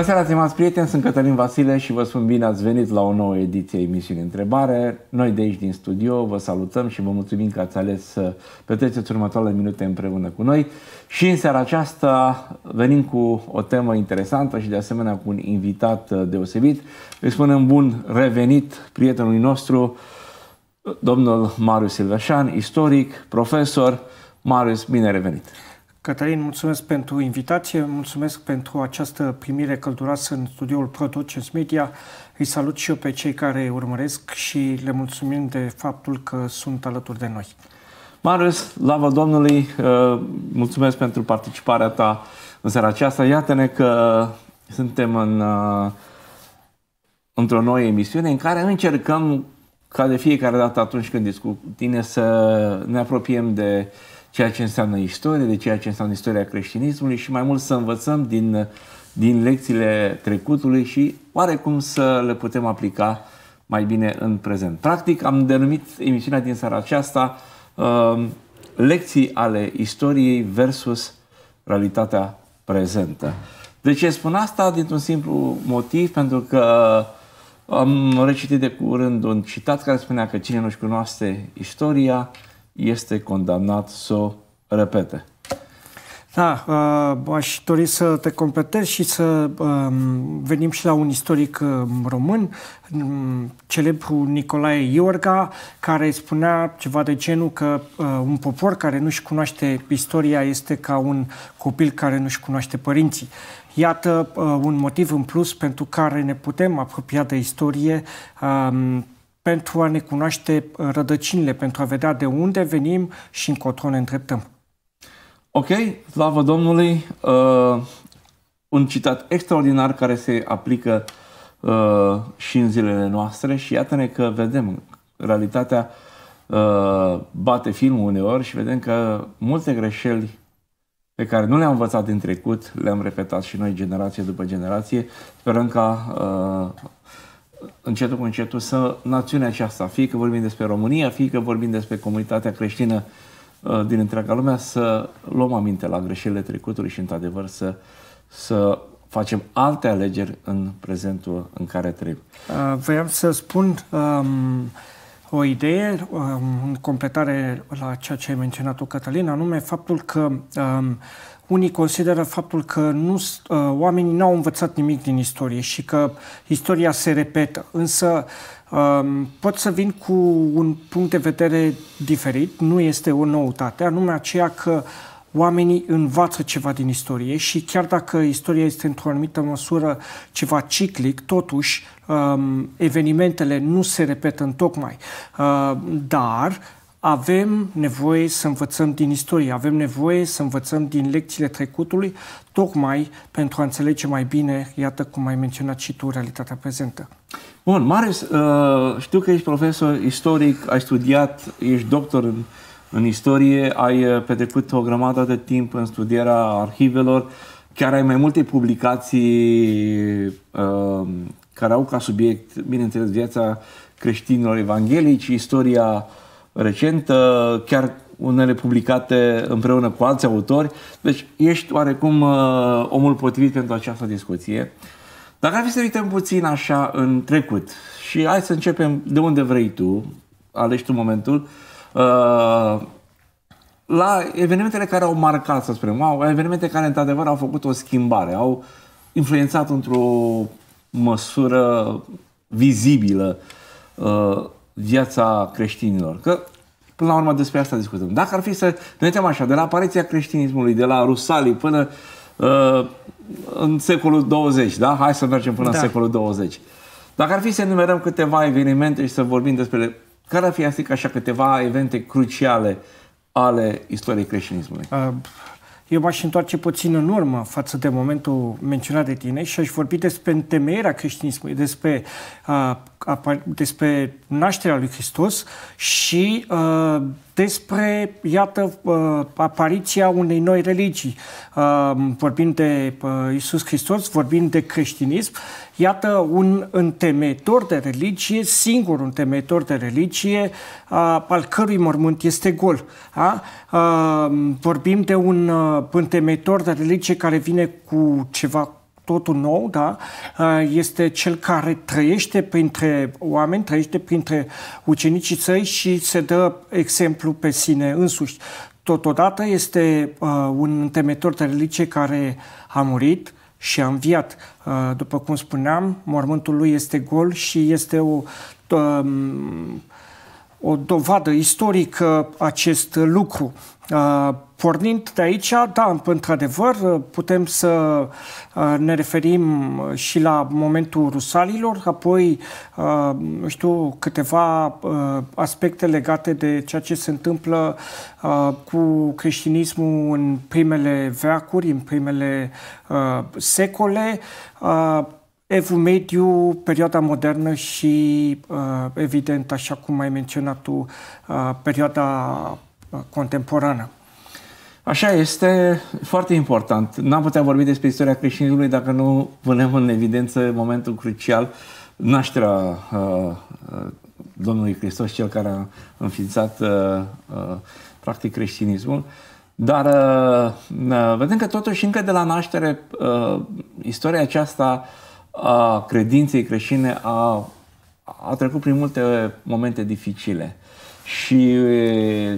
Bună seara, stimați prieteni, sunt Cătălin Vasile și vă spun bine ați venit la o nouă ediție emisiunii Întrebare. Noi de aici din studio vă salutăm și vă mulțumim că ați ales să petreceți următoarele minute împreună cu noi. Și în seara aceasta venim cu o temă interesantă și de asemenea cu un invitat uh, deosebit. Îi spunem bun revenit prietenului nostru, domnul Marius Silveșan, istoric, profesor. Marius, bine revenit! Cătălin, mulțumesc pentru invitație, mulțumesc pentru această primire călduroasă în studioul ProToces Media. Îi salut și eu pe cei care urmăresc și le mulțumim de faptul că sunt alături de noi. Marius, lavă Domnului, uh, mulțumesc pentru participarea ta în seara aceasta. Iată-ne că suntem în, uh, într-o nouă emisiune în care încercăm, ca de fiecare dată atunci când discut tine, să ne apropiem de uh, ceea ce înseamnă istorie, de ceea ce înseamnă istoria creștinismului și mai mult să învățăm din, din lecțiile trecutului și oarecum să le putem aplica mai bine în prezent. Practic am denumit emisiunea din seara aceasta uh, lecții ale istoriei versus realitatea prezentă. De ce spun asta? Dintr-un simplu motiv, pentru că uh, am recitit de curând un citat care spunea că cine nu-și cunoaște istoria este condamnat să o repete. Da, uh, aș dori să te completez și să uh, venim și la un istoric uh, român, um, celebru Nicolae Iorga, care spunea ceva de genul că uh, un popor care nu-și cunoaște istoria este ca un copil care nu-și cunoaște părinții. Iată uh, un motiv în plus pentru care ne putem apropia de istorie. Uh, pentru a ne cunoaște uh, rădăcinile, pentru a vedea de unde venim și încotro ne îndreptăm. Ok, slavă Domnului! Uh, un citat extraordinar care se aplică uh, și în zilele noastre și iată-ne că vedem realitatea uh, bate filmul uneori și vedem că multe greșeli pe care nu le-am învățat din trecut, le-am repetat și noi generație după generație. Sperăm ca uh, încetul cu încetul să națiunea aceasta, fie că vorbim despre România, fie că vorbim despre comunitatea creștină uh, din întreaga lumea, să luăm aminte la greșelile trecutului și, într-adevăr, să, să facem alte alegeri în prezentul în care trăim. Uh, vreau să spun um, o idee um, în completare la ceea ce ai menționat tu, Cătălin, anume faptul că um, unii consideră faptul că nu, uh, oamenii n-au învățat nimic din istorie și că istoria se repetă. Însă um, pot să vin cu un punct de vedere diferit, nu este o noutate, anume aceea că oamenii învață ceva din istorie și chiar dacă istoria este într-o anumită măsură ceva ciclic, totuși um, evenimentele nu se repetă în tocmai. Uh, dar avem nevoie să învățăm din istorie, avem nevoie să învățăm din lecțiile trecutului, tocmai pentru a înțelege mai bine, iată cum ai menționat și tu, realitatea prezentă. Bun, Marius, uh, știu că ești profesor istoric, ai studiat, ești doctor în, în istorie, ai uh, petrecut o grămadă de timp în studierea arhivelor, chiar ai mai multe publicații uh, care au ca subiect, bineînțeles, viața creștinilor evanghelici, istoria uh, recent, uh, chiar unele publicate împreună cu alți autori. Deci ești oarecum uh, omul potrivit pentru această discuție. Dacă ar fi să uităm puțin așa în trecut și hai să începem de unde vrei tu, alegi tu momentul, uh, la evenimentele care au marcat, să spunem, au evenimente care într-adevăr au făcut o schimbare, au influențat într-o măsură vizibilă viața creștinilor. Că, până la urmă, despre asta discutăm. Dacă ar fi să ne uităm așa, de la apariția creștinismului, de la Rusalii până uh, în secolul 20, da? Hai să mergem până da. în secolul 20. Dacă ar fi să enumerăm câteva evenimente și să vorbim despre care ar fi, să zic așa, câteva evente cruciale ale istoriei creștinismului? Uh, eu m-aș întoarce puțin în urmă față de momentul menționat de tine și aș vorbi despre întemeierea creștinismului, despre, a, a, despre nașterea lui Hristos și a, despre, iată, apariția unei noi religii. Ă, vorbim de Isus Hristos, vorbim de creștinism, iată un întemeitor de religie, singur un întemeitor de religie, al cărui mormânt este gol. Ă, vorbim de un întemeitor de religie care vine cu ceva totul nou, da? Uh, este cel care trăiește printre oameni, trăiește printre ucenicii săi și se dă exemplu pe sine însuși. Totodată este uh, un temetor de religie care a murit, și a înviat. Uh, după cum spuneam, mormântul lui este gol și este o um, o dovadă istorică acest lucru. Pornind de aici, da, într-adevăr, putem să ne referim și la momentul rusalilor, apoi, nu știu, câteva aspecte legate de ceea ce se întâmplă cu creștinismul în primele veacuri, în primele secole Evul mediu, perioada modernă și, uh, evident, așa cum ai menționat tu, uh, perioada uh, contemporană. Așa este, foarte important. N-am putea vorbi despre istoria creștinismului dacă nu punem în evidență momentul crucial, nașterea uh, Domnului Hristos, cel care a înființat uh, uh, practic creștinismul. Dar uh, vedem că totuși încă de la naștere uh, istoria aceasta uh, a credinței creștine a, a trecut prin multe momente dificile. Și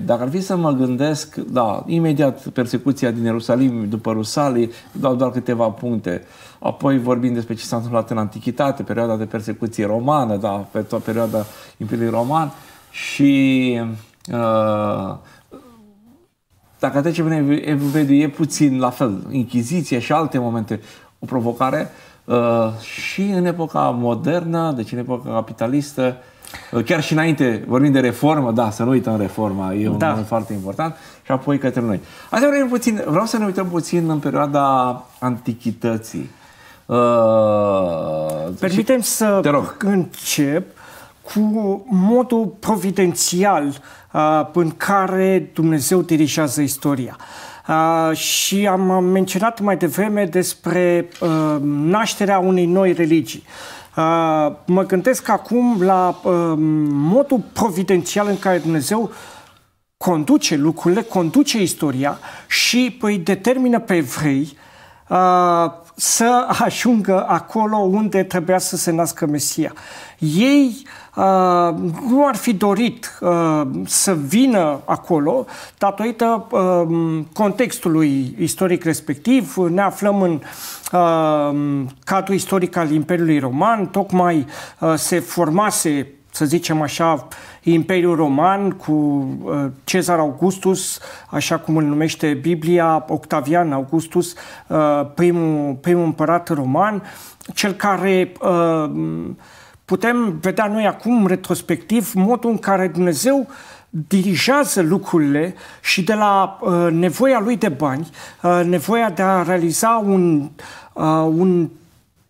dacă ar fi să mă gândesc, da, imediat persecuția din Ierusalim după Rusalii, dau doar câteva puncte. Apoi vorbim despre ce s-a întâmplat în antichitate, perioada de persecuție romană, da, pe toată perioada Imperiului Roman și uh, dacă trecem în Evul e puțin la fel. Inchiziție și alte momente, o provocare. Uh, Uh, și în epoca modernă, deci în epoca capitalistă, uh, chiar și înainte, vorbim de reformă, da, să nu uităm reforma, e un da. moment foarte important, și apoi către noi. Azi vreau, puțin, vreau să ne uităm puțin în perioada antichității. Uh, Permitem să te rog. încep cu modul providențial uh, în care Dumnezeu dirigează istoria. Uh, și am menționat mai devreme despre uh, nașterea unei noi religii. Uh, mă gândesc acum la uh, modul providențial în care Dumnezeu conduce lucrurile, conduce istoria și îi păi, determină pe evrei uh, să ajungă acolo unde trebuia să se nască Mesia. Ei uh, Uh, nu ar fi dorit uh, să vină acolo datorită uh, contextului istoric respectiv. Ne aflăm în uh, cadrul istoric al Imperiului Roman, tocmai uh, se formase să zicem așa, Imperiul Roman cu uh, Cezar Augustus, așa cum îl numește Biblia, Octavian Augustus, uh, primul, primul împărat roman, cel care uh, putem vedea noi acum, retrospectiv, modul în care Dumnezeu dirigează lucrurile și de la uh, nevoia lui de bani, uh, nevoia de a realiza un, uh, un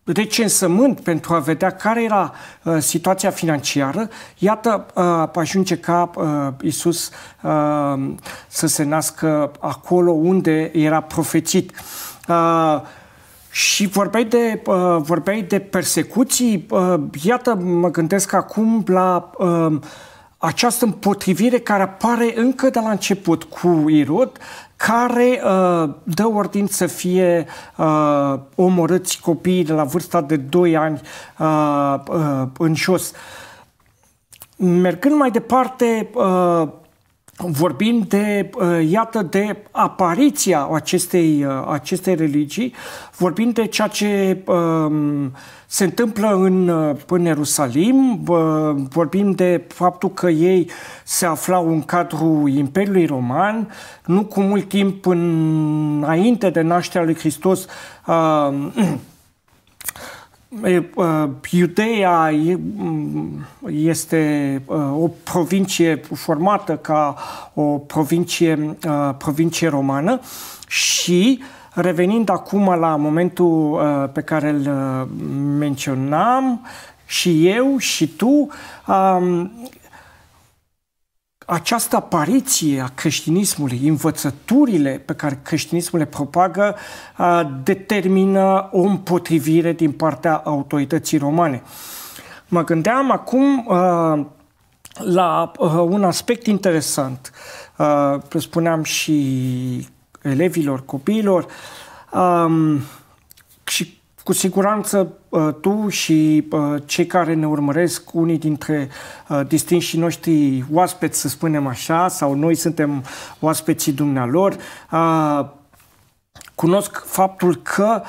recensământ pentru a vedea care era uh, situația financiară, iată, uh, ajunge ca uh, Isus uh, să se nască acolo unde era profețit. Uh, și vorbeai de, uh, vorbeai de persecuții. Uh, iată, mă gândesc acum la uh, această împotrivire care apare încă de la început cu Irod, care uh, dă ordin să fie uh, omorâți copiii de la vârsta de 2 ani uh, uh, în jos. Mergând mai departe, uh, vorbim de, uh, iată, de apariția acestei, uh, acestei religii, vorbim de ceea ce um, se întâmplă în, uh, în Ierusalim, vorbim de faptul că ei se aflau în cadrul Imperiului Roman, nu cu mult timp înainte de nașterea lui Hristos, Iudeea mm, este o provincie formată ca o provincie, provincie romană și revenind acum la momentul pe care îl mm, menționam și eu și tu, această apariție a creștinismului, învățăturile pe care creștinismul le propagă, determină o împotrivire din partea autorității romane. Mă gândeam acum la un aspect interesant. Spuneam și elevilor, copiilor, și cu siguranță uh, tu și uh, cei care ne urmăresc, unii dintre uh, distinșii noștri oaspeți, să spunem așa, sau noi suntem oaspeții dumnealor, cunosc faptul că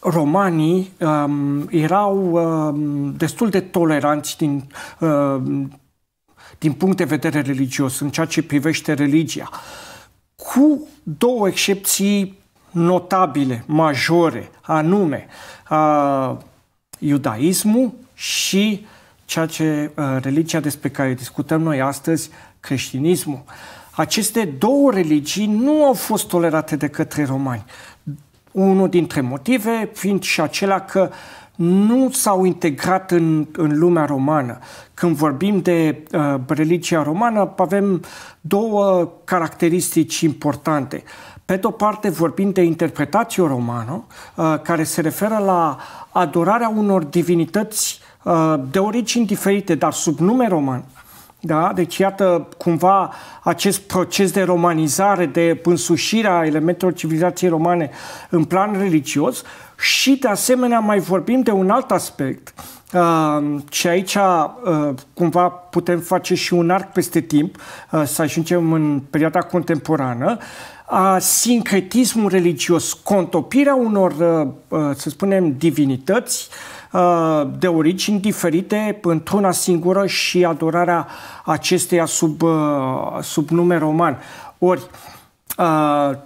romanii um, erau um, destul de toleranți din, um, din punct de vedere religios, în ceea ce privește religia, cu două excepții notabile, majore, anume a, iudaismul și ceea ce religia despre care discutăm noi astăzi, creștinismul. Aceste două religii nu au fost tolerate de către romani. Unul dintre motive fiind și acela că nu s-au integrat în, în lumea romană. Când vorbim de uh, religia romană, avem două caracteristici importante. Pe de-o parte, vorbim de interpretație romană, uh, care se referă la adorarea unor divinități uh, de origini diferite, dar sub nume roman. Da? Deci, iată, cumva, acest proces de romanizare, de însușire a elementelor civilizației romane în plan religios și, de asemenea, mai vorbim de un alt aspect uh, și aici uh, cumva putem face și un arc peste timp uh, să ajungem în perioada contemporană uh, a, sincretismul religios, contopirea unor, uh, uh, să spunem, divinități uh, de origini diferite într-una singură și adorarea acesteia sub, sub nume roman. Ori,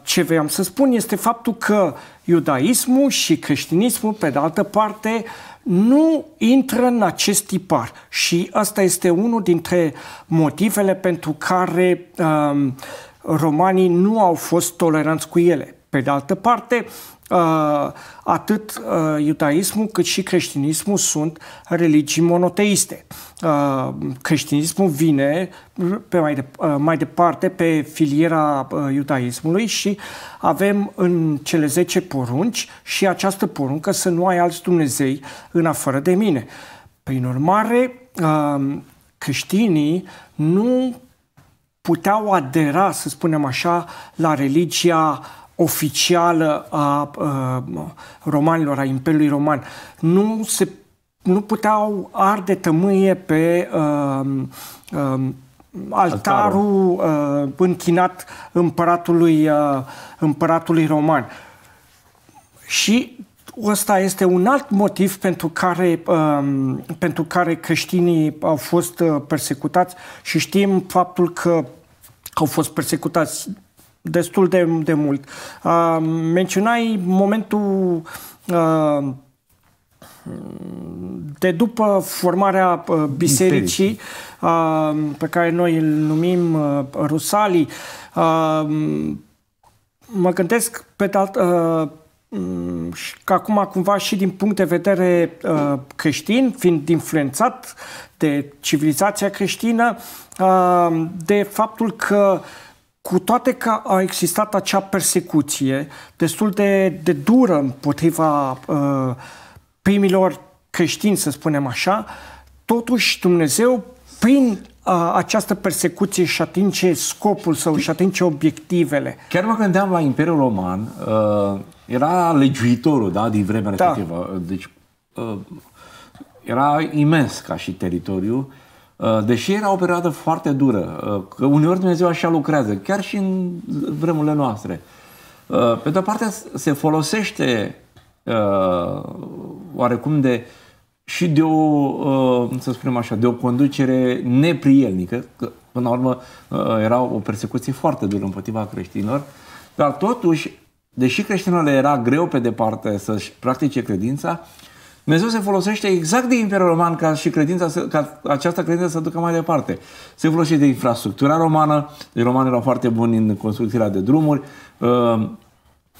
ce vreau să spun este faptul că iudaismul și creștinismul, pe de altă parte, nu intră în acest tipar. Și asta este unul dintre motivele pentru care uh, romanii nu au fost toleranți cu ele. Pe de altă parte, uh, atât uh, iudaismul cât și creștinismul sunt religii monoteiste. Uh, creștinismul vine pe mai, de, mai departe pe filiera iudaismului și avem în cele 10 porunci și această poruncă să nu ai alți Dumnezei în afară de mine. Prin urmare, creștinii nu puteau adera, să spunem așa, la religia oficială a, a romanilor, a Imperiului Roman. Nu se nu puteau arde tămâie pe a, um, a, um, altarul A, uh, închinat împăratului, a, uh, împăratului roman. Și ăsta este un alt motiv pentru care, um, pentru care creștinii au fost uh, persecutați și știm faptul că au fost persecutați destul de, de mult. Uh, menționai momentul uh, de după formarea bisericii uh, pe care noi îl numim uh, Rusalii, uh, mă gândesc pe de, alt, uh, Mm, și că acum cumva și din punct de vedere uh, creștin, fiind influențat de civilizația creștină, uh, de faptul că cu toate că a existat acea persecuție destul de, de dură împotriva uh, primilor creștini, să spunem așa, totuși Dumnezeu, prin această persecuție și atinge scopul sau și atinge obiectivele. Chiar mă gândeam la Imperiul Roman, uh, era legiuitorul da, din vremea da. Deci, deci era imens ca și teritoriu, uh, deși era o perioadă foarte dură, că uneori Dumnezeu așa lucrează, chiar și în vremurile noastre. Pe de-o parte se folosește oarecum de uh, și de o, uh, să spunem așa, de o conducere neprielnică, că până la urmă uh, era o persecuție foarte dură împotriva creștinilor, dar totuși, deși creștinilor le era greu pe departe să-și practice credința, Dumnezeu se folosește exact de Imperiul Roman ca și credința, ca această credință să ducă mai departe. Se folosește de infrastructura romană, deci romanii erau foarte buni în construcția de drumuri, uh,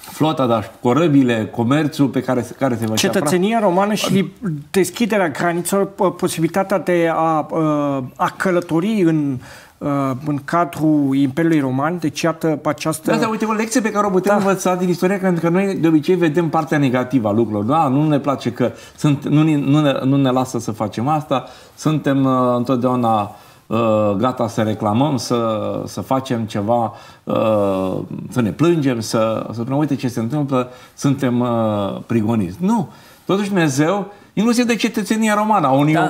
flota, dar corăbile, comerțul pe care, care se va Cetățenia afla. romană și deschiderea granițelor, posibilitatea de a, uh, a călători în uh, în cadrul Imperiului Roman, deci iată această... Da, da, uite, o lecție pe care o putem da. învăța din istorie, pentru că noi de obicei vedem partea negativă a lucrurilor, da? Nu ne place că sunt, nu, ne, nu, ne, nu ne lasă să facem asta, suntem uh, întotdeauna uh, Uh, gata să reclamăm, să, să facem ceva, uh, să ne plângem, să, să spunem, uite ce se întâmplă, suntem uh, prigoniți. Nu! Totuși Dumnezeu, inclusiv de cetățenia romană, a unui, da.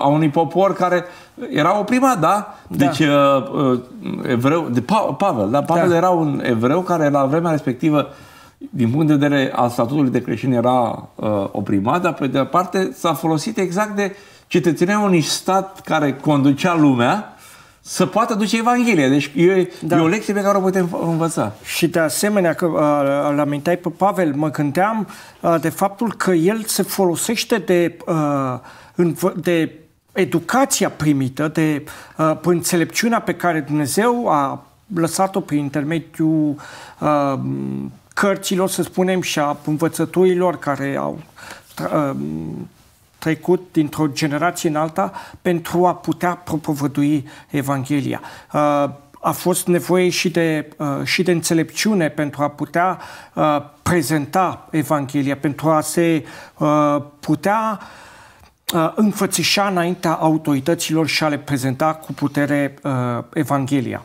a unui popor care era oprimat, da? da. Deci, da. evreu, de pa, Pavel, da? Pavel da. era un evreu care la vremea respectivă din punct de vedere al statutului de creștin era uh, oprimat, dar pe de parte s-a folosit exact de cetățenea unui stat care conducea lumea să poată duce Evanghelia. Deci e, da. e o lecție pe care o putem învăța. Și de asemenea, că uh, îl pe Pavel, mă gândeam a, de faptul că el se folosește de, a, de educația primită, de a, înțelepciunea pe care Dumnezeu a lăsat-o prin intermediul a, cărților, să spunem, și a învățăturilor care au trecut dintr-o generație în alta pentru a putea propovădui Evanghelia. Uh, a fost nevoie și de, uh, și de înțelepciune pentru a putea uh, prezenta Evanghelia, pentru a se putea înfățișa înaintea autorităților și a le prezenta cu putere Evanghelia.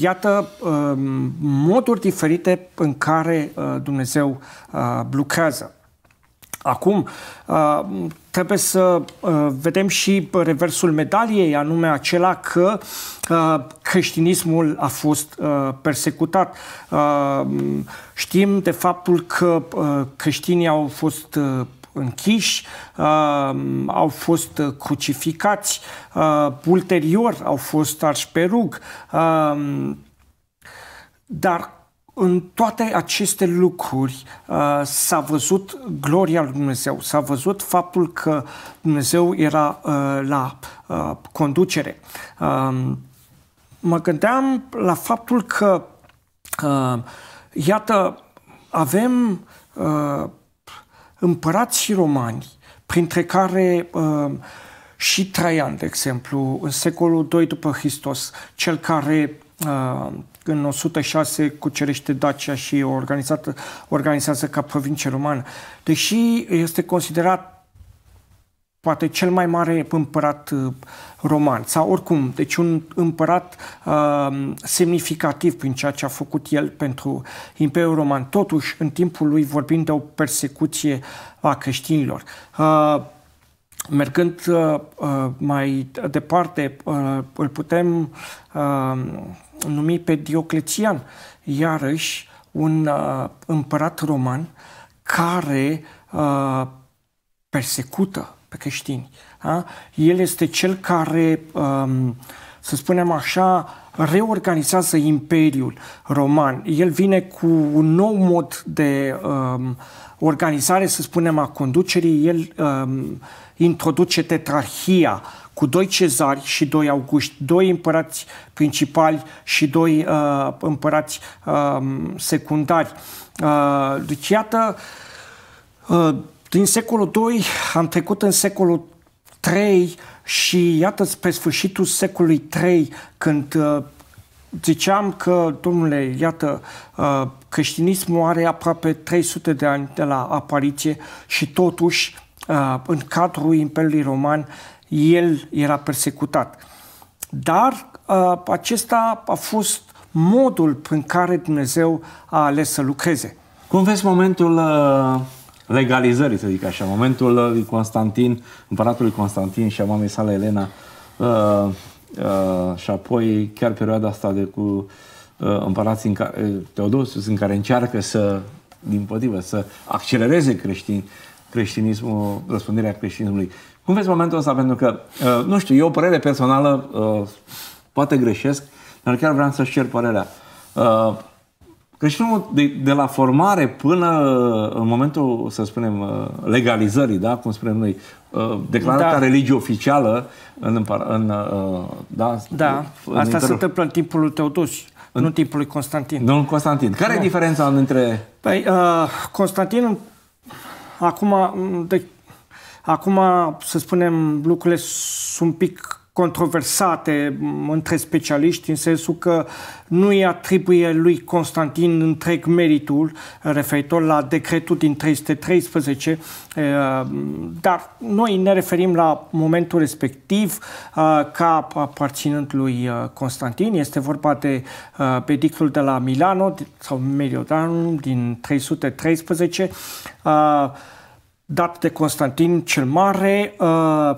Iată moduri diferite în care Dumnezeu lucrează. Acum, trebuie să vedem și reversul medaliei, anume acela că creștinismul a fost persecutat. Știm de faptul că creștinii au fost închiși, au fost crucificați, ulterior au fost arși pe rug, dar în toate aceste lucruri uh, s-a văzut gloria lui Dumnezeu, s-a văzut faptul că Dumnezeu era uh, la uh, conducere. Um, mă gândeam la faptul că, uh, iată, avem uh, împărați romani, printre care uh, și Traian, de exemplu, în secolul II după Hristos, cel care în 106 cucerește Dacia și organizată, organizează ca provincie romană. Deși este considerat poate cel mai mare împărat uh, roman sau oricum, deci un împărat uh, semnificativ prin ceea ce a făcut el pentru Imperiul Roman. Totuși, în timpul lui vorbim de o persecuție a creștinilor. Uh, Mergând uh, uh mai departe, uh, îl putem uh, numi pe Dioclețian, iarăși un uh, împărat roman care uh, persecută pe creștini. Da? El este cel care, um, să spunem așa, reorganizează Imperiul Roman. El vine cu un nou mod de um, organizare, să spunem, a conducerii. El um, introduce tetrarhia, uh, cu doi cezari și doi auguști, doi împărați principali și doi uh, împărați uh, secundari. Uh, deci, iată, uh, din secolul II am trecut în secolul III și iată spre sfârșitul secolului III, când uh, ziceam că, domnule, iată, uh, creștinismul are aproape 300 de ani de la apariție și totuși, uh, în cadrul Imperiului Roman, el era persecutat. Dar ă, acesta a fost modul prin care Dumnezeu a ales să lucreze. Cum vezi momentul ă, legalizării, să zic așa, momentul ă, lui Constantin, împăratului Constantin și a mamei sale Elena și apoi chiar perioada asta de cu împărații în care, Teodosius în care încearcă să, din potrivă, să accelereze creștin, creștinismul, răspunderea creștinismului. Cum vezi momentul ăsta? Pentru că, uh, nu știu, eu o părere personală, uh, poate greșesc, dar chiar vreau să-și cer părerea. Uh, creștinul de, de la formare până în momentul, să spunem, legalizării, da, cum spunem noi, declarată da. religie oficială în, în, da, da. În asta inter... se întâmplă în timpul lui Teodos. în... nu în timpul lui Constantin. Nu, Constantin. Care nu. e da. diferența între... Păi, uh, Constantin acum, de, Acum, să spunem, lucrurile sunt un pic controversate între specialiști, în sensul că nu îi atribuie lui Constantin întreg meritul referitor la decretul din 313, eh, dar noi ne referim la momentul respectiv eh, ca aparținând lui eh, Constantin. Este vorba de pedicul de la Milano sau Mediolanum din 313, dat de Constantin cel Mare, uh,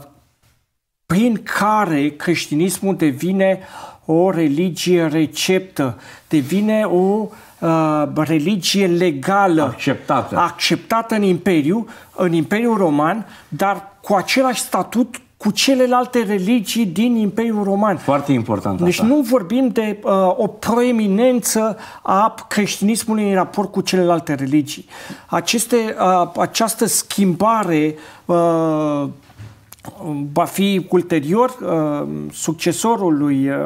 prin care creștinismul devine o religie receptă, devine o uh, religie legală, acceptată. acceptată în Imperiu, în Imperiul Roman, dar cu același statut cu celelalte religii din Imperiul Roman. Foarte important Deci asta. nu vorbim de uh, o proeminență a creștinismului în raport cu celelalte religii. Aceste, uh, această schimbare uh, va fi ulterior uh, succesorul lui, uh,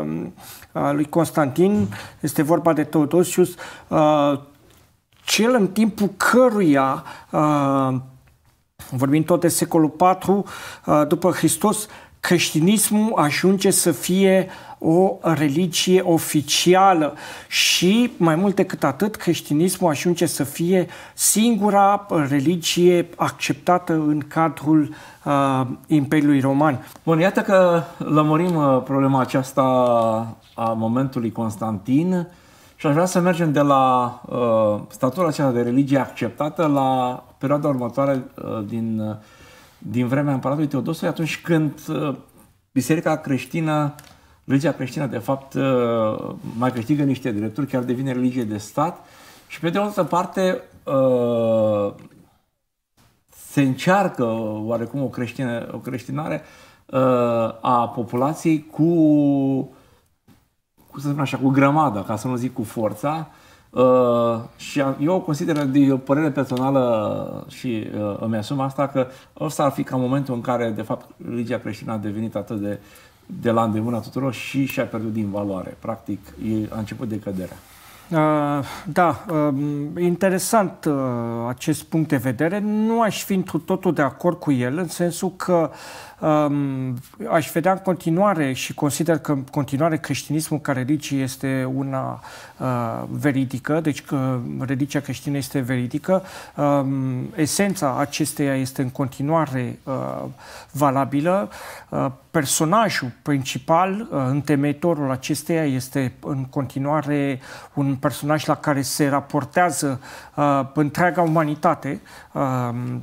uh, lui Constantin, este vorba de Teodosius, uh, cel în timpul căruia uh, vorbim tot de secolul IV, uh, după Hristos, creștinismul ajunge să fie o religie oficială și, mai mult decât atât, creștinismul ajunge să fie singura religie acceptată în cadrul uh, Imperiului Roman. Bun, iată că lămurim uh, problema aceasta a momentului Constantin și aș vrea să mergem de la uh, statura aceea de religie acceptată la perioada următoare uh, din, uh, din vremea împăratului Teodosului, atunci când uh, biserica creștină, religia creștină, de fapt, uh, mai câștigă niște drepturi, chiar devine religie de stat. Și pe de altă parte, uh, se încearcă oarecum o, creștină, o creștinare uh, a populației cu cum să spun așa, cu grămada, ca să nu zic cu forța. Uh, și eu consider, de o părere personală și uh, îmi asum asta, că ăsta ar fi ca momentul în care, de fapt, religia creștină a devenit atât de, de la îndemâna tuturor și și-a pierdut din valoare. Practic, e, a început decăderea. Uh, da, um, interesant uh, acest punct de vedere. Nu aș fi întru totul de acord cu el, în sensul că uh, Aș vedea în continuare și consider că în continuare creștinismul ca religie este una uh, veridică, deci că uh, religia creștină este veridică. Um, esența acesteia este în continuare uh, valabilă. Personajul principal, întemeitorul acesteia, este în continuare un personaj la care se raportează uh, întreaga umanitate. Uh,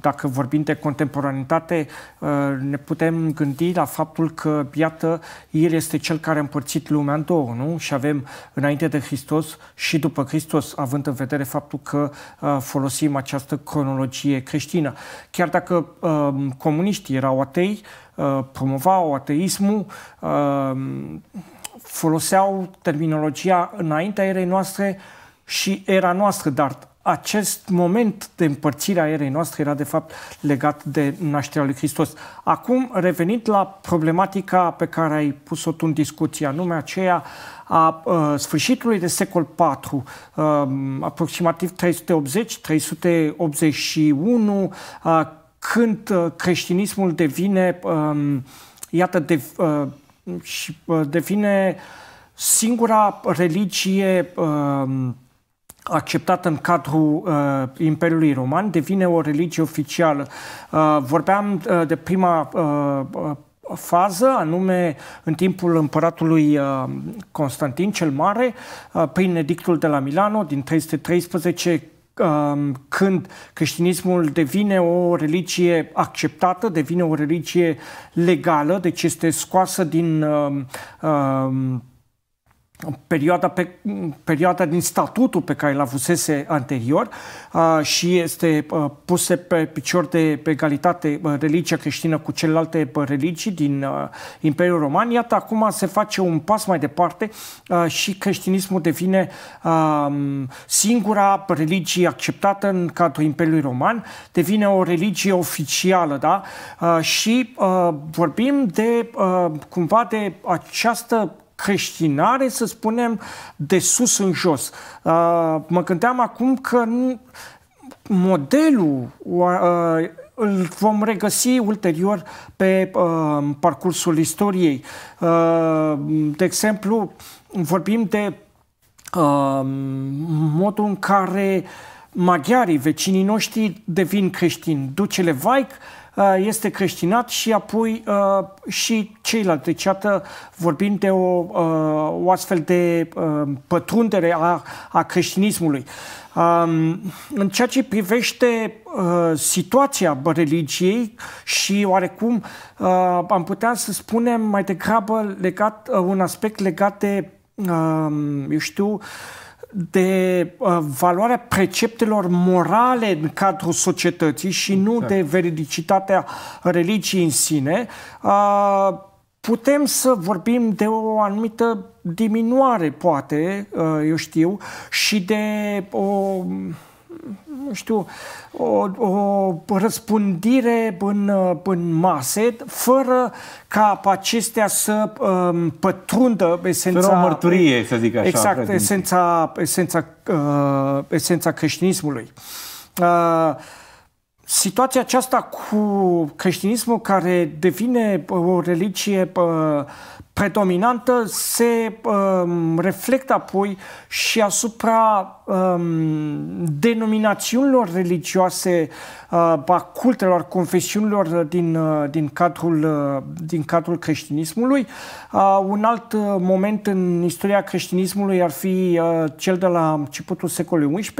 dacă vorbim de contemporanitate, uh, ne putem putem gândi la faptul că, iată, El este Cel care a împărțit lumea în două, nu? Și avem înainte de Hristos și după Hristos, având în vedere faptul că uh, folosim această cronologie creștină. Chiar dacă uh, comuniștii erau atei, uh, promovau ateismul, uh, foloseau terminologia înaintea erei noastre și era noastră, dar acest moment de împărțire a erei noastre era de fapt legat de nașterea lui Hristos. Acum, revenind la problematica pe care ai pus-o tu în discuție, anume aceea a uh, sfârșitului de secol IV, um, aproximativ 380-381, uh, când uh, creștinismul devine, um, iată, de, și devine singura religie um, acceptată în cadrul uh, Imperiului Roman, devine o religie oficială. Uh, vorbeam uh, de prima uh, uh fază, anume în timpul împăratului uh, Constantin cel Mare, uh, prin edictul de la Milano din 313, um, când creștinismul devine o religie acceptată, devine o religie legală, deci este scoasă din um, um, perioada, pe, perioada din statutul pe care l a avusese anterior a, și este a, puse pe picior de egalitate a, religia creștină cu celelalte religii din a, Imperiul Roman. Iată, acum se face un pas mai departe a, și creștinismul devine a, singura religie acceptată în cadrul Imperiului Roman, devine o religie oficială, da? A, și a, vorbim de a, cumva de această creștinare, să spunem, de sus în jos. Uh, mă gândeam acum că modelul uh, îl vom regăsi ulterior pe uh, parcursul istoriei. De exemplu, vorbim de modul în care maghiarii, vecinii noștri, devin creștini. Ducele Vaic uh, Uh, este creștinat și apoi uh, și ceilalți. Deci, iată, vorbim de o, uh, o astfel de pătrundere a, a creștinismului. Um, în ceea ce privește situația religiei și oarecum am putea să spunem mai degrabă legat, un aspect legat de, um, eu știu, uh, de uh, valoarea preceptelor morale în cadrul societății și nu exact. de veridicitatea religiei în sine, uh, putem să vorbim de o anumită diminuare, poate, uh, eu știu, și de o. Uh, nu știu, o, o răspândire în, în mase, fără ca acestea să um, pătrundă esența... Fără o mărturie, să zic așa. Exact, esența, esența, uh, esența creștinismului. Uh, situația aceasta cu creștinismul care devine uh, o religie uh, predominantă se um, reflectă apoi și asupra um, denominațiunilor religioase, uh, a cultelor, confesiunilor din, uh, din, cadrul, uh, din cadrul creștinismului. Uh, un alt uh, moment în istoria creștinismului ar fi uh, cel de la începutul secolului XI,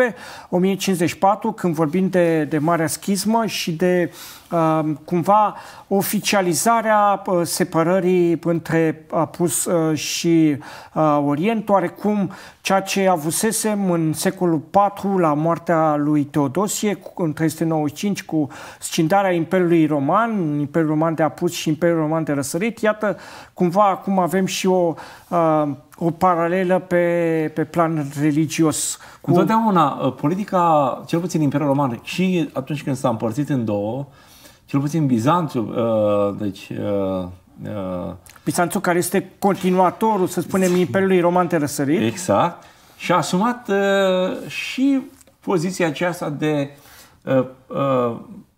1054, când vorbim de, de Marea Schismă și de uh, cumva oficializarea uh, separării între apus și Orient, oarecum ceea ce avusesem în secolul IV, la moartea lui Teodosie, în 395, cu scindarea Imperiului Roman, Imperiul Roman de Apus și Imperiul Roman de Răsărit. Iată, cumva acum avem și o, uh, o paralelă pe, pe plan religios. Cu... Întotdeauna, uh, politica, cel puțin Imperiul Roman, și atunci când s-a împărțit în două, cel puțin uh, deci uh, Bizanțul care este continuatorul, să spunem, Imperiului Roman de Răsărit. Exact și-a asumat uh, și poziția aceasta de uh, uh,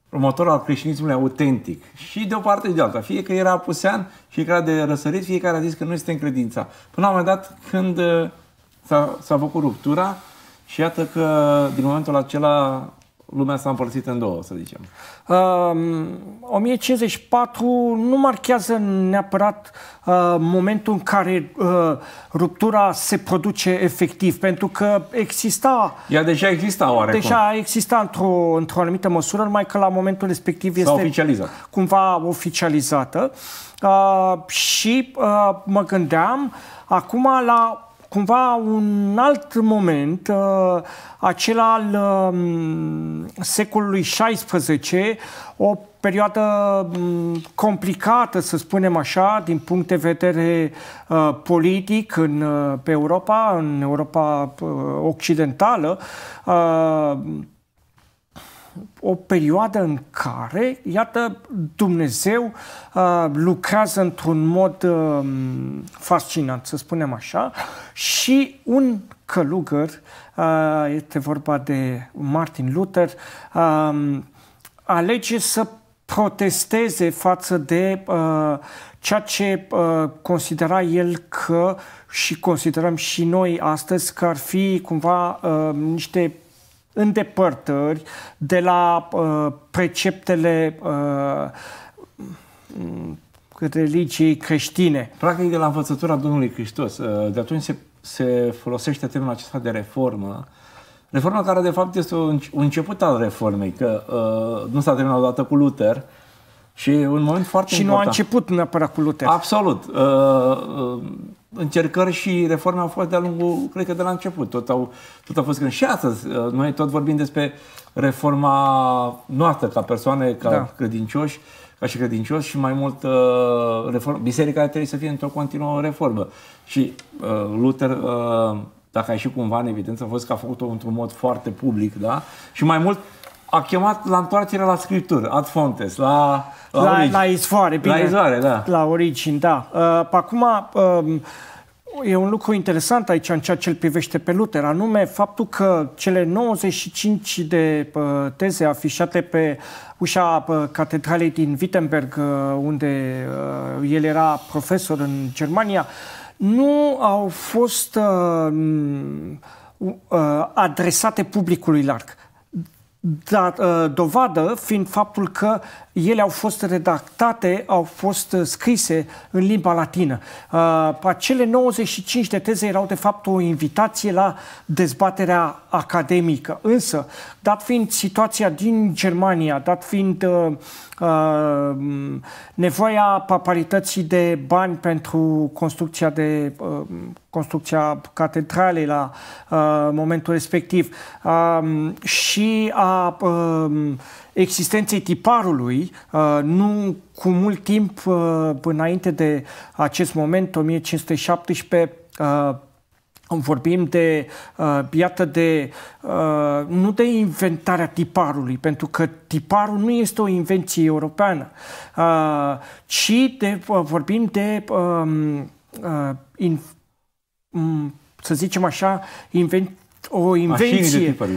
promotor al creștinismului autentic. Și de o parte și de alta. Fie că era apusean, fie că era de răsărit, fie că a zis că nu este în credința. Până la un moment dat, când uh, s-a, s-a făcut ruptura și iată că din momentul acela lumea s-a împărțit în două, să zicem. Um, 1054 nu marchează neapărat uh, momentul în care uh, ruptura se produce efectiv, pentru că exista... Ea deja exista oarecum. Deja exista într-o, într anumită măsură, numai că la momentul respectiv este oficializat. cumva oficializată. Uh, și uh, mă gândeam acum la cumva un alt moment, uh, acela al um, secolului XVI, o perioadă um, complicată, să spunem așa, din punct de vedere uh, politic în, uh, pe Europa, în Europa Occidentală o perioadă în care, iată, Dumnezeu uh, lucrează într-un mod uh, fascinant, să spunem așa, și un călugăr, uh, este vorba de Martin Luther, um, alege să protesteze față de uh, ceea ce considera el că și considerăm și noi astăzi că ar fi cumva niște îndepărtări de la uh, preceptele uh, mm, religiei creștine. Practic de la învățătura Domnului Hristos. Uh, de atunci se, se folosește termenul acesta de reformă Reforma care, de fapt, este un început al reformei, că uh, nu s-a terminat odată cu Luther și e un moment foarte și important. Și nu a început neapărat cu Luther. Absolut. Uh, uh, încercări și reforme au fost de-a lungul, cred că de la început, tot, au, tot a fost când și astăzi, uh, noi tot vorbim despre reforma noastră ca persoane, ca da. credincioși, ca și credincioși și mai mult uh, biserica trebuie să fie într-o continuă reformă. Și uh, Luther, uh, dacă ai și cumva în evidență, a fost că a făcut-o într-un mod foarte public, da? Și mai mult, a chemat la întoarcerea la scriptură, ad fontes, la la, la, la izvoare, bine. La izvoare, da. La origini, da. Uh, acum, uh, e un lucru interesant aici în ceea ce îl privește pe Luther, anume faptul că cele 95 de uh, teze afișate pe ușa uh, catedralei din Wittenberg, uh, unde uh, el era profesor în Germania, nu au fost uh, uh, adresate publicului larg dar, uh, dovadă fiind faptul că ele au fost redactate, au fost uh, scrise în limba latină. Uh, acele 95 de teze erau de fapt o invitație la dezbaterea academică. Însă, dat fiind situația din Germania, dat fiind uh, nevoia paparității de bani pentru construcția de construcția catedralei la momentul respectiv și a existenței tiparului, uh, nu cu mult timp uh, înainte de acest moment, 1517, uh, Vorbim de, uh, iată, de, uh, nu de inventarea tiparului, pentru că tiparul nu este o invenție europeană, uh, ci de, uh, vorbim de, um, uh, in, um, să zicem așa, invent, o invenție. Uh,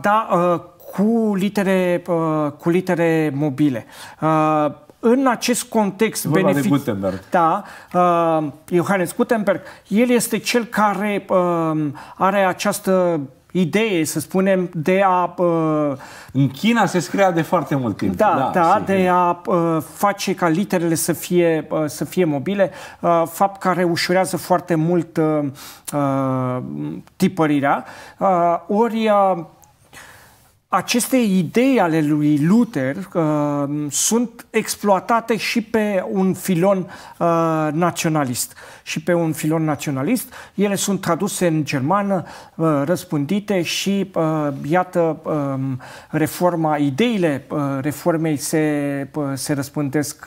da, uh, cu litere, uh, cu litere mobile. Uh, în acest context benefic... Gutenberg. Da, uh, Johannes Gutenberg, el este cel care uh, are această idee, să spunem, de a... Uh, în China se scria de foarte mult timp. Da, da, da de a uh, face ca literele să fie, uh, să fie mobile, uh, fapt care ușurează foarte mult uh, uh, tipărirea. Uh, ori uh, aceste idei ale lui Luther uh, sunt exploatate și pe un filon uh, naționalist și pe un filon naționalist. Ele sunt traduse în germană, uh, răspândite și, uh, iată, um, reforma, ideile uh, reformei se, se răspândesc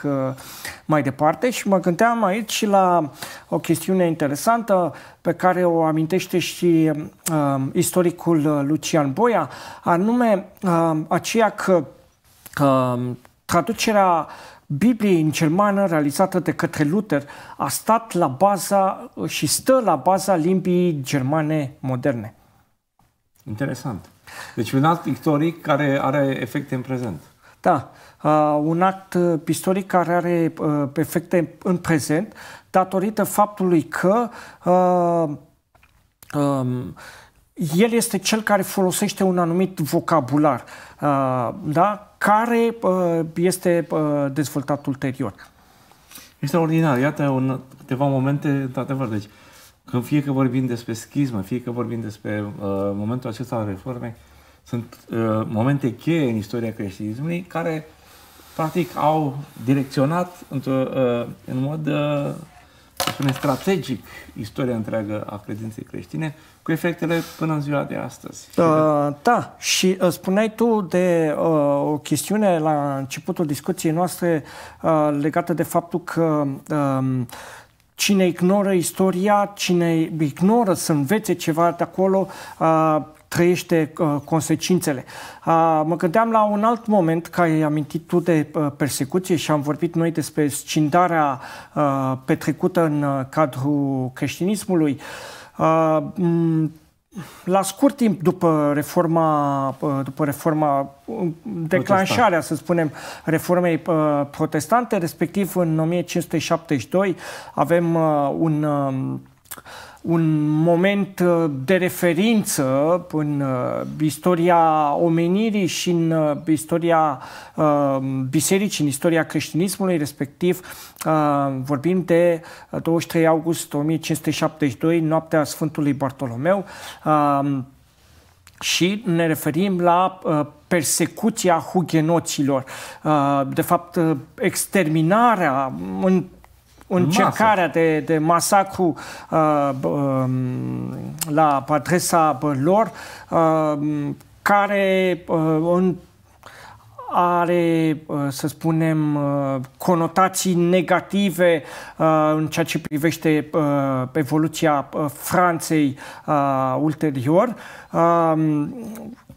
mai departe și mă gândeam aici și la o chestiune interesantă pe care o amintește și um, istoricul Lucian Boia, anume um, aceea că traducerea Biblie în germană realizată de către Luther a stat la baza uh, și stă la baza limbii germane moderne. Interesant. Deci un act pictoric care are efecte în prezent. Da, uh, un act pictoric uh, care are uh, efecte în prezent datorită faptului că uh, um, el este cel care folosește un anumit vocabular, uh, da? care uh, este uh, dezvoltat ulterior. Extraordinar, iată un, câteva momente, într-adevăr, deci când fie că vorbim despre schismă, fie că vorbim despre uh, momentul acesta al reformei, sunt uh, momente cheie în istoria creștinismului care, practic, au direcționat într-o, uh, în mod, uh, spune, strategic istoria întreagă a credinței creștine cu efectele până în ziua de astăzi. Uh, da, și uh, spuneai tu de uh, o chestiune la începutul discuției noastre uh, legată de faptul că uh, cine ignoră istoria, cine ignoră să învețe ceva de acolo, uh, trăiește uh, consecințele. Uh, mă gândeam la un alt moment, că ai amintit tu de uh, persecuție și am vorbit noi despre scindarea uh, petrecută în uh, cadrul creștinismului. Uh, Mm, la scurt timp după reforma, după reforma mm, declanșarea, să spunem, reformei protestante, respectiv în 1572 avem uh, un um, un moment uh, de referință în uh, istoria omenirii și în uh, istoria bisericii, în istoria creștinismului, respectiv vorbim de 23 august 1572, noaptea Sfântului Bartolomeu și ne referim la persecuția hugenoților, de fapt exterminarea în încercarea de, de masacru uh, uh, la adresa lor, uh, care uh, în are, uh, să spunem, uh, conotații negative uh, în ceea ce privește evoluția Franței ulterior. Um,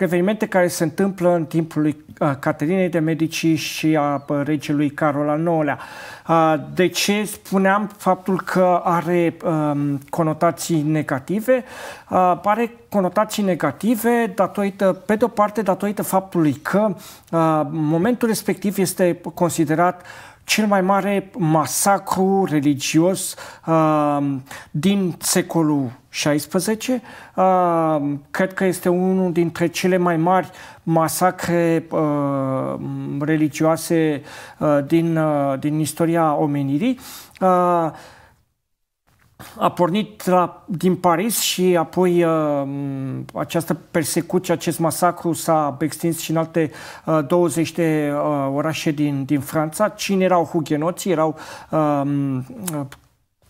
evenimente care se întâmplă în timpul lui uh, Caterinei de Medici și a uh, regelui Carol al IX-lea. Uh, de ce spuneam faptul că are um, conotații negative? Are conotații negative datorită, pe de o parte datorită faptului că momentul respectiv este considerat uh, cel mai mare masacru religios uh, din secolul 16. Uh, um, cred că este unul dintre cele mai mari masacre uh, religioase uh, din, uh, din istoria omenirii. Uh, a pornit la, din Paris și apoi uh, această persecuție, acest masacru s-a extins și în alte uh, 20 de uh, orașe din, din Franța. Cine erau hugenoții? Erau uh,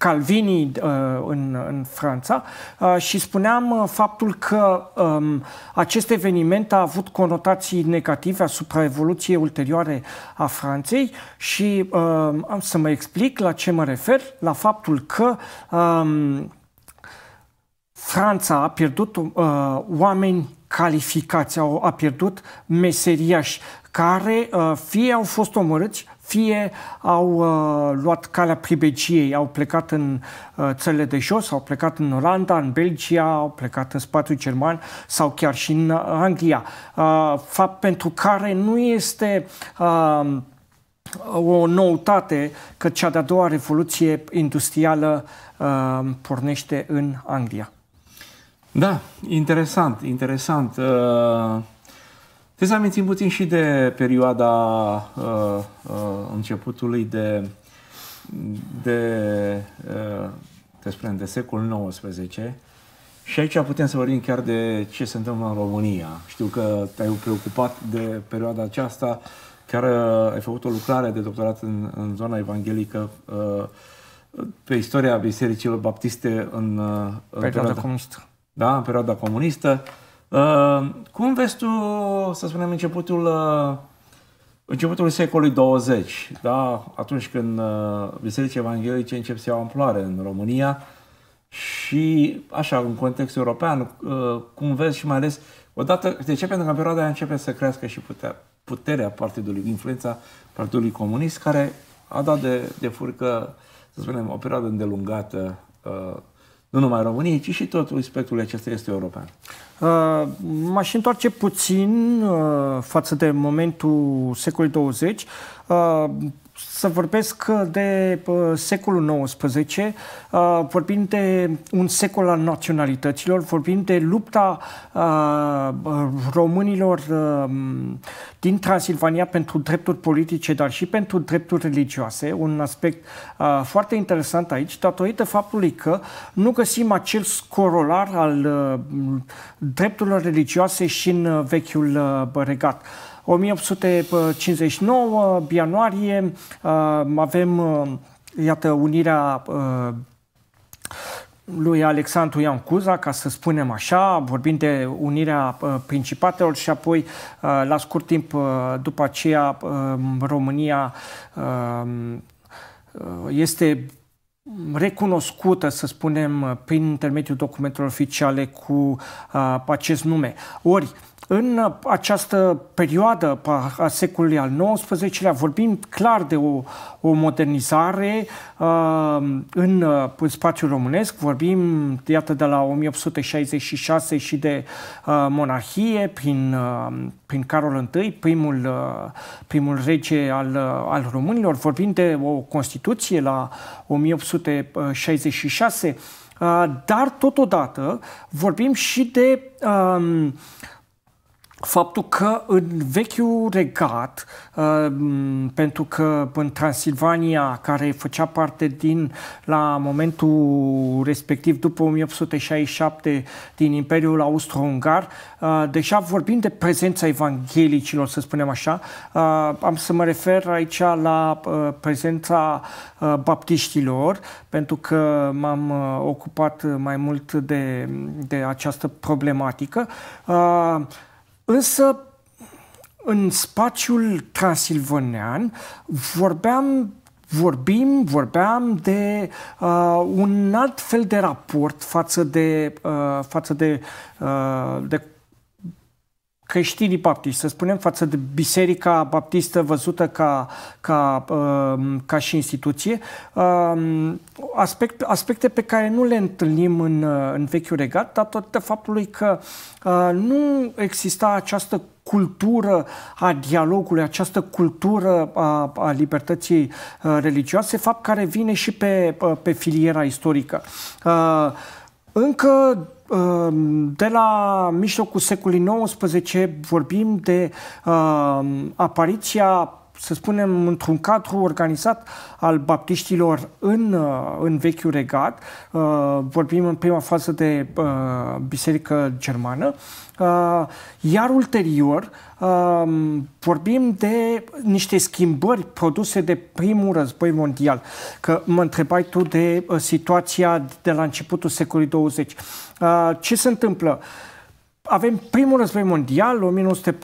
Calvinii uh, în, în Franța uh, și spuneam uh, faptul că um, acest eveniment a avut conotații negative asupra evoluției ulterioare a Franței și um, am să mă explic la ce mă refer, la faptul că um, Franța a pierdut uh, oameni calificați, au, a pierdut meseriași care uh, fie au fost omorâți, fie au uh, luat calea pribegiei, au plecat în uh, țările de jos, au plecat în Olanda, în Belgia, au plecat în spațiul german sau chiar și în uh, Anglia. Uh, fapt pentru care nu este uh, o noutate că cea de-a doua revoluție industrială uh, pornește în Anglia. Da, interesant, interesant. Uh... Trebuie să amintim puțin și de perioada uh, uh, începutului de, de, uh, despre, de secolul XIX. Și aici putem să vorbim chiar de ce se întâmplă în România. Știu că te-ai preocupat de perioada aceasta, chiar uh, ai făcut o lucrare de doctorat în, în zona evanghelică uh, pe istoria bisericilor baptiste în uh, perioada, perioada comunistă. Da, în perioada comunistă. Uh, Uh, cum vezi tu, să spunem, începutul, uh, începutul secolului 20, da? atunci când uh, bisericile evanghelice încep să iau amploare în România și, așa, în context european, uh, cum vezi și mai ales, odată, de ce? Pentru că în perioada aia începe să crească și puterea, puterea partidului, influența partidului comunist, care a dat de, de furcă, să spunem, o perioadă îndelungată uh, nu numai României, ci și tot spectrul acesta este european. Uh, M-aș întoarce puțin uh, față de momentul secolului 20. Uh, să vorbesc de uh, secolul XIX, uh, vorbind de un secol al naționalităților, vorbind de lupta uh, românilor din Transilvania pentru drepturi politice, dar și pentru drepturi religioase, un aspect foarte interesant aici, datorită faptului că nu găsim acel corolar al drepturilor religioase și în vechiul regat. 1859, ianuarie, uh, avem, uh, iată, unirea uh, lui Alexandru Ian Cuza, ca să spunem așa, vorbind de unirea principatelor și apoi, la scurt timp după aceea, România este recunoscută, să spunem, prin intermediul documentelor oficiale cu acest nume. Ori, în această perioadă a secolului al XIX-lea vorbim clar de o, o modernizare uh, uh, în spațiul românesc, vorbim iată de la 1866 și de uh, monarhie prin, prin Carol I, primul, primul rege al, al românilor, vorbim de o Constituție la 1866, dar totodată vorbim și de Uh, faptul că în vechiul regat, um, pentru că în Transilvania, care făcea parte din, la momentul respectiv, după 1867, din Imperiul Austro-Ungar, uh, deja vorbim de prezența evanghelicilor, să spunem așa, uh, am să mă refer aici la uh, prezența baptiștilor, pentru că m-am ocupat mai mult de, de această problematică. Însă, în spațiul transilvanean, vorbeam vorbim, vorbeam de uh, un alt fel de raport față de, uh, față de, uh, de creștinii baptiști, să spunem, față de biserica baptistă văzută ca, ca, um, ca și instituție, um, aspect, aspecte pe care nu le întâlnim în, uh, în vechiul regat, datorită faptului că uh, nu exista această cultură a dialogului, această cultură a, a libertății uh, religioase, fapt care vine și pe, pe filiera istorică. Încă Ehm, de la mijlocul secolului XIX vorbim de ehm, apariția să spunem, într-un cadru organizat al baptiștilor în, uh, în vechiul regat. Uh, vorbim în prima fază de uh, biserică germană, iar ulterior vorbim de niște schimbări produse de primul război mondial. Că mă întrebai tu de situația de la începutul secolului 20. Ce se întâmplă? avem primul război mondial, 1914-1918,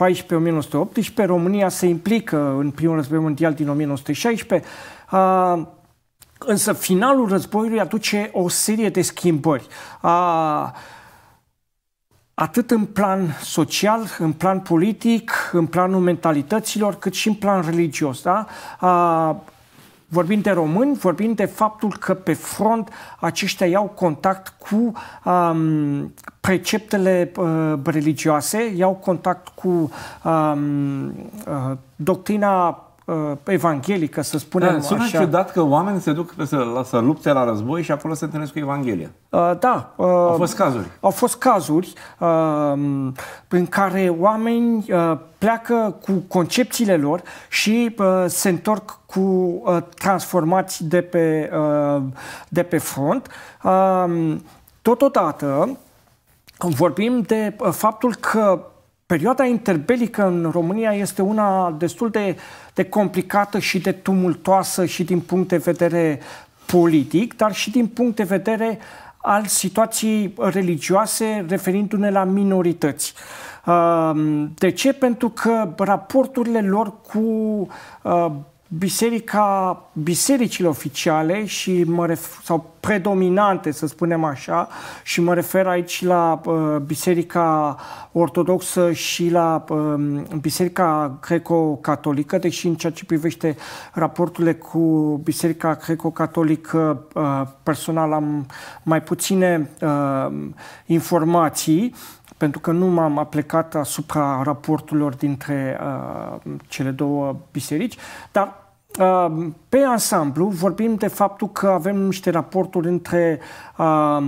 România se implică în primul război mondial din 1916, uh, însă finalul războiului aduce o serie de schimbări. Uh, atât în plan social, în plan politic, în planul mentalităților, cât și în plan religios. Da? Uh, Vorbind de români, vorbind de faptul că pe front aceștia iau contact cu um, preceptele uh, religioase, iau contact cu um, uh, doctrina Uh, evanghelică, să spunem da, sună așa. ciudat că oamenii se duc să, să lupte la război și acolo se întâlnesc cu Evanghelia. Uh, da. Uh, au fost cazuri. Au fost cazuri uh, prin care oameni uh, pleacă cu concepțiile lor și uh, se întorc cu uh, transformați de pe, uh, de pe front. Uh, totodată vorbim de uh, faptul că Perioada interbelică în România este una destul de, de complicată și de tumultoasă și din punct de vedere politic, dar și din punct de vedere al situației religioase, referindu-ne la minorități. Ehm, de ce? Pentru că raporturile lor cu ehm, biserica, bisericile oficiale și mă ref, sau predominante, să spunem așa, și mă refer aici la uh, biserica ortodoxă și la uh, biserica greco-catolică, deși în ceea ce privește raporturile cu biserica greco-catolică uh, personal am mai puține uh, informații, uh, pentru că nu m-am aplecat asupra raporturilor dintre uh, cele două biserici, dar uh, pe ansamblu vorbim de faptul că avem niște raporturi între uh,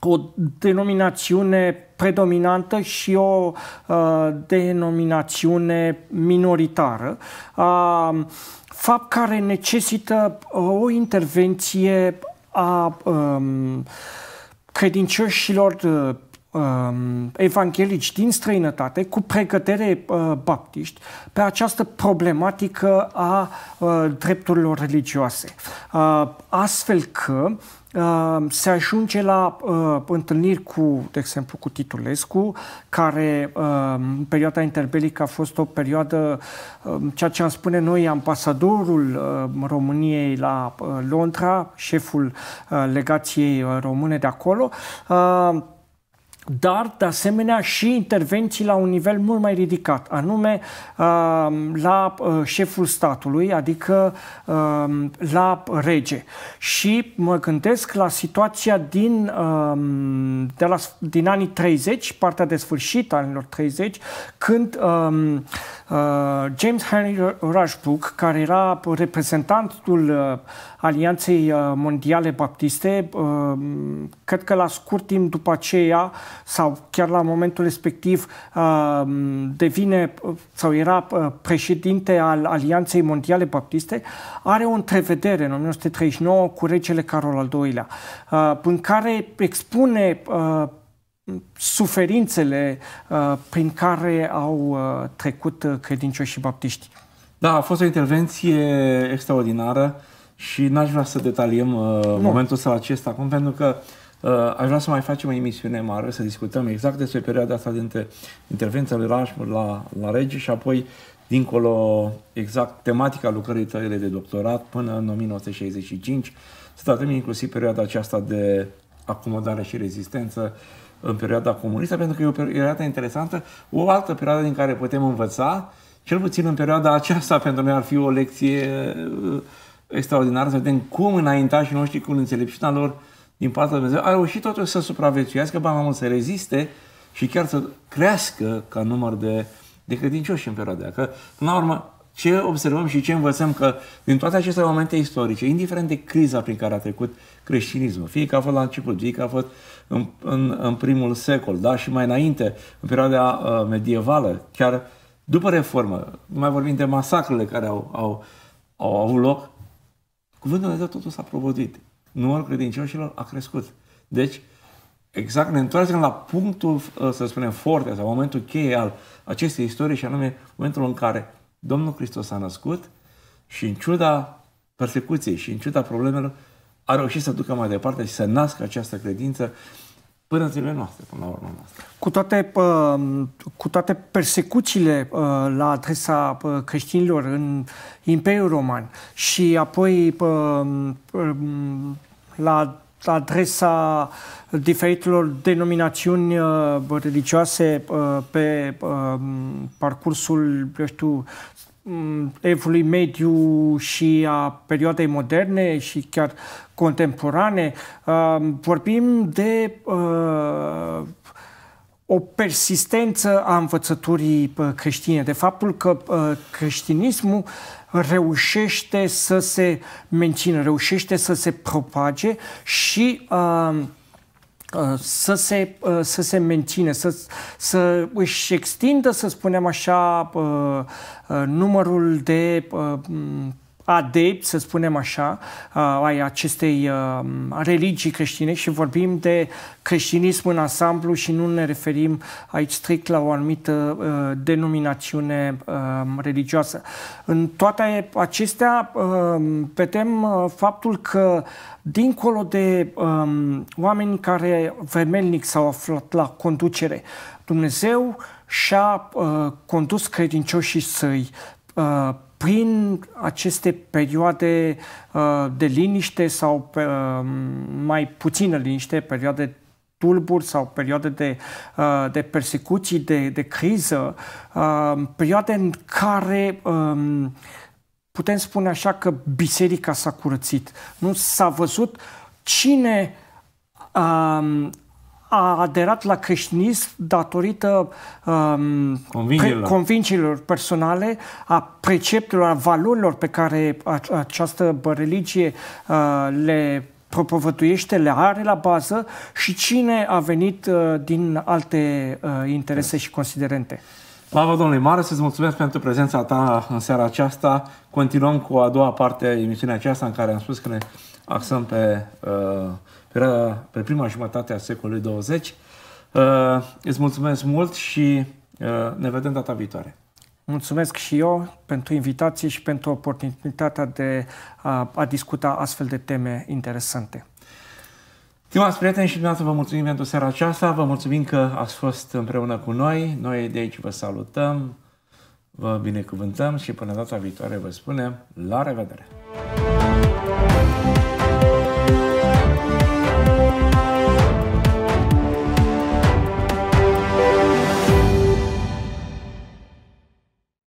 o denominațiune predominantă și o uh, denominațiune minoritară. Uh, fapt care necesită o intervenție a um, credincioșilor uh, Um, evanghelici din străinătate, cu pregătere uh, baptiști, pe această problematică a uh, drepturilor religioase. Uh, astfel că se ajunge la uh, întâlniri cu, de exemplu, cu Titulescu, care uh, în perioada interbelică a fost o perioadă, uh, ceea ce am spune noi, ambasadorul uh, României la uh, Londra, șeful uh, legației uh, române de acolo, uh, dar de asemenea și intervenții la un nivel mult mai ridicat, anume um, la uh, șeful statului, adică um, la rege. Și mă gândesc la situația din, um, de la, din anii 30, partea de sfârșit anilor 30, când uh, James Henry Rushbrook, care era reprezentantul uh, Alianței Mondiale Baptiste, cred că la scurt timp după aceea, sau chiar la momentul respectiv uh, devine sau era uh, președinte al Alianței Mondiale Baptiste, are o întrevedere în 1939 cu regele Carol al II-lea, uh, în care expune suferințele prin care au trecut credincioșii baptiști. Da, a fost o intervenție extraordinară și n-aș vrea să detaliem uh, momentul ăsta acesta acum, pentru că uh, Uh, aș vrea să mai facem o emisiune mare, să discutăm exact despre perioada asta dintre intervenția lui Rashmur la, la regi și apoi dincolo exact tematica lucrării tale de doctorat până în 1965, să tratăm inclusiv perioada aceasta de acomodare și rezistență în perioada comunistă, pentru că e o perioadă interesantă, o altă perioadă din care putem învăța, cel puțin în perioada aceasta, pentru noi ar fi o lecție uh, extraordinară să vedem cum înaintașii noștri, cu înțelepciunea lor, uh, din partea lui Dumnezeu, a reușit totuși să supraviețuiască, ba mai mult să reziste și chiar să crească ca număr de, de credincioși în perioada aia. Că, până la urmă, ce observăm și ce învățăm că din toate aceste momente istorice, indiferent de criza prin care a trecut creștinismul, fie că a fost la început, fie că a fost în, în, în primul secol, da, și mai înainte, în perioada uh, medievală, chiar după reformă, nu mai vorbim de masacrele care au, au, au avut loc, cuvântul de Dumnezeu totul s-a provodit numărul credincioșilor a crescut. Deci, exact ne întoarcem la punctul, uh, să spunem, forte sau momentul cheie al acestei istorii și anume momentul în care Domnul Hristos a născut și în ciuda persecuției și în ciuda problemelor a reușit să ducă mai departe și să nască această credință până în zilele noastre, până la urmă noastră. Cu toate, cu toate persecuțiile la adresa creștinilor în Imperiul Roman și apoi la adresa diferitelor denominațiuni ă, religioase pe parcursul, eu știu, Mm, evului mediu și a perioadei moderne și chiar contemporane. Uh, vorbim de uh, o persistență a învățăturii uh, creștine, de faptul că creștinismul reușește să se mențină, reușește să se propage și uh, Uh, să se, uh, să se menține, să, să își extindă, să spunem așa, uh, numărul de adept să spunem așa, ai acestei religii creștine și vorbim de creștinism în ansamblu și nu ne referim aici strict la o anumită denominațiune religioasă. În toate acestea vedem faptul că dincolo de oameni care vermelnic s-au aflat la conducere, Dumnezeu și-a uh, condus credincioșii săi uh, prin aceste perioade uh, de liniște sau uh, mai puțină liniște, perioade tulburi sau perioade de, uh, de persecuții, de, de criză, perioade în care um, putem spune așa că biserica s-a curățit. Nu s-a văzut cine um, a aderat la creștinism datorită um, convingerilor. Pre- convingerilor personale, a preceptelor, a valorilor pe care această religie uh, le propovăduiește, le are la bază și cine a venit uh, din alte uh, interese și considerente. Slavă Domnului Mare, să-ți mulțumesc pentru prezența ta în seara aceasta. Continuăm cu a doua parte a emisiunii aceasta în care am spus că ne axăm pe uh, pe prima jumătate a secolului 20. Uh, îți mulțumesc mult și uh, ne vedem data viitoare. Mulțumesc și eu pentru invitație și pentru oportunitatea de a, a discuta astfel de teme interesante. Stimați prieteni și dumneavoastră, vă mulțumim pentru seara aceasta, vă mulțumim că ați fost împreună cu noi, noi de aici vă salutăm, vă binecuvântăm și până data viitoare vă spunem la revedere! Muzica.